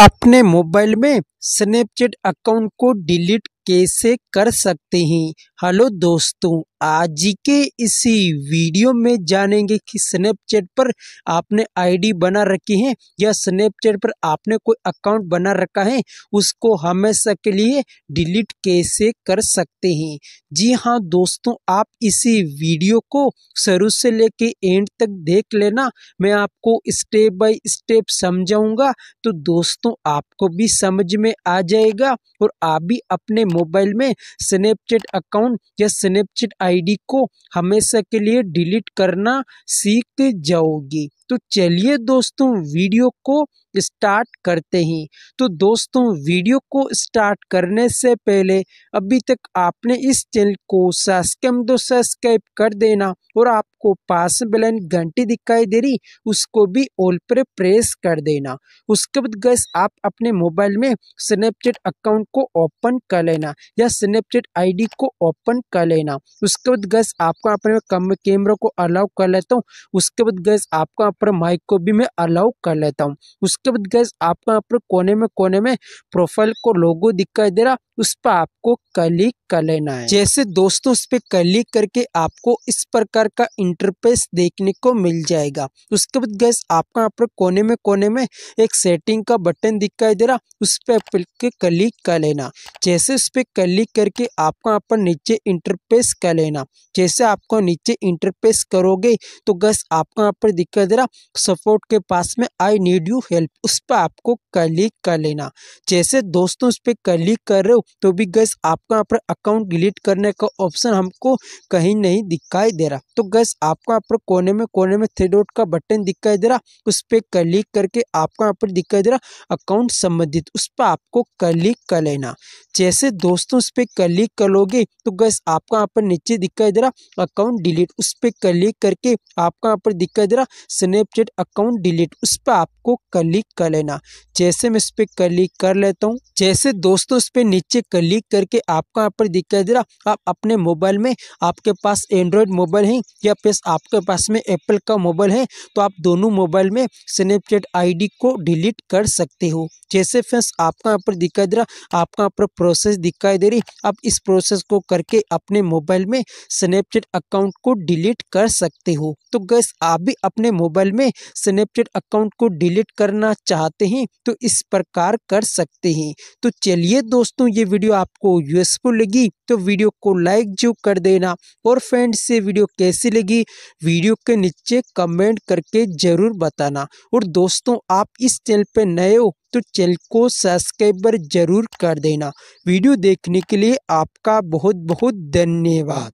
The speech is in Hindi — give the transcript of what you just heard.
अपने मोबाइल में स्नैपचैट अकाउंट को डिलीट कैसे कर सकते हैं हेलो दोस्तों आज के इसी वीडियो में जानेंगे कि स्नैपचैट पर आपने आईडी बना रखी है या स्नैपचैट पर आपने कोई अकाउंट बना रखा है उसको हमेशा के लिए डिलीट कैसे कर सकते हैं जी हाँ दोस्तों आप इसी वीडियो को शुरू से लेके एंड तक देख लेना मैं आपको स्टेप बाय स्टेप समझाऊंगा तो दोस्तों आपको भी समझ में आ जाएगा और आप भी अपने मोबाइल में स्नैपचैट अकाउंट या स्नैपचैट आईडी को हमेशा के लिए डिलीट करना सीख जाओगे तो चलिए दोस्तों वीडियो को स्टार्ट करते हैं तो दोस्तों वीडियो को स्टार्ट करने से पहले अभी तक आपने इस चैनल को सब्सक्राइब तो सब्सक्राइब कर देना और आपको पास बेलन घंटी दिखाई दे रही उसको भी ऑल पर प्रेस कर देना उसके बाद गैस आप अपने मोबाइल में स्नैपचैट अकाउंट को ओपन कर लेना लेना या स्नैपचैट आईडी को ओपन कर लेना उसके बाद गैस आपको अपने कम कैमरा को अलाउ कर लेता हूँ उसके बाद गैस आपको अपने माइक को भी मैं अलाउ कर लेता हूँ उसके बाद गैस आपको अपने कोने में कोने में प्रोफाइल को लोगो दिखाई दे रहा उस पर आपको क्लिक कर लेना है जैसे दोस्तों उस पर क्लिक करके आपको इस प्रकार का इंटरफेस देखने को मिल जाएगा उसके बाद गैस आपको यहाँ पर कोने में कोने में एक सेटिंग का बटन दिखाई दे रहा उस पर क्लिक कर लेना जैसे उस पर क्लिक करके आपको यहाँ पर नीचे इंटरपेस कर लेना जैसे आपको नीचे इंटरपेस करोगे तो गस आपको यहाँ पर दिक्कत दे रहा सपोर्ट के पास में आई नीड यू हेल्प उस पर आपको क्लिक कर लेना जैसे दोस्तों उस पर क्लिक कर रहे हो तो भी गस आपको यहाँ पर अकाउंट डिलीट करने का ऑप्शन हमको कहीं नहीं दिखाई दे रहा तो गस आपको यहाँ पर कोने में कोने में थ्री डॉट का बटन दिखाई दे रहा उस पर क्लिक करके आपको यहाँ पर दिखाई दे रहा अकाउंट संबंधित उस पर आपको क्लिक कर लेना जैसे दोस्तों उस पर क्लिक कर लोगे तो गैस आपका यहाँ पर नीचे दिखाई दे रहा अकाउंट डिलीट उस पर क्लिक करके आपका यहाँ पर दिखाई दे रहा स्नैपचैट अकाउंट डिलीट उस पर आपको क्लिक कर लेना जैसे मैं उस पर क्लिक कर लेता हूँ जैसे दोस्तों उस पर नीचे क्लिक करके आपका यहाँ पर दिखाई दे रहा आप अपने मोबाइल में आपके पास एंड्रॉयड मोबाइल है या फिर आपके पास में एप्पल का मोबाइल है तो आप दोनों मोबाइल में स्नैपचैट आई को डिलीट कर सकते हो जैसे फ्रेंड्स आपका यहाँ पर दिखाई दे रहा आपका यहाँ पर प्रोसेस दिखाई दे रही आप इस प्रोसेस को करके अपने मोबाइल में स्नैपचैट अकाउंट को डिलीट कर सकते हो तो गैस आप भी अपने मोबाइल में स्नैपचैट अकाउंट को डिलीट करना चाहते हैं तो इस प्रकार कर सकते हैं तो चलिए दोस्तों ये वीडियो आपको यूजफुल लगी तो वीडियो को लाइक जो कर देना और फ्रेंड से वीडियो कैसी लगी वीडियो के नीचे कमेंट करके ज़रूर बताना और दोस्तों आप इस चैनल पर नए हो तो चैनल को सब्सक्राइब जरूर कर देना वीडियो देखने के लिए आपका बहुत बहुत धन्यवाद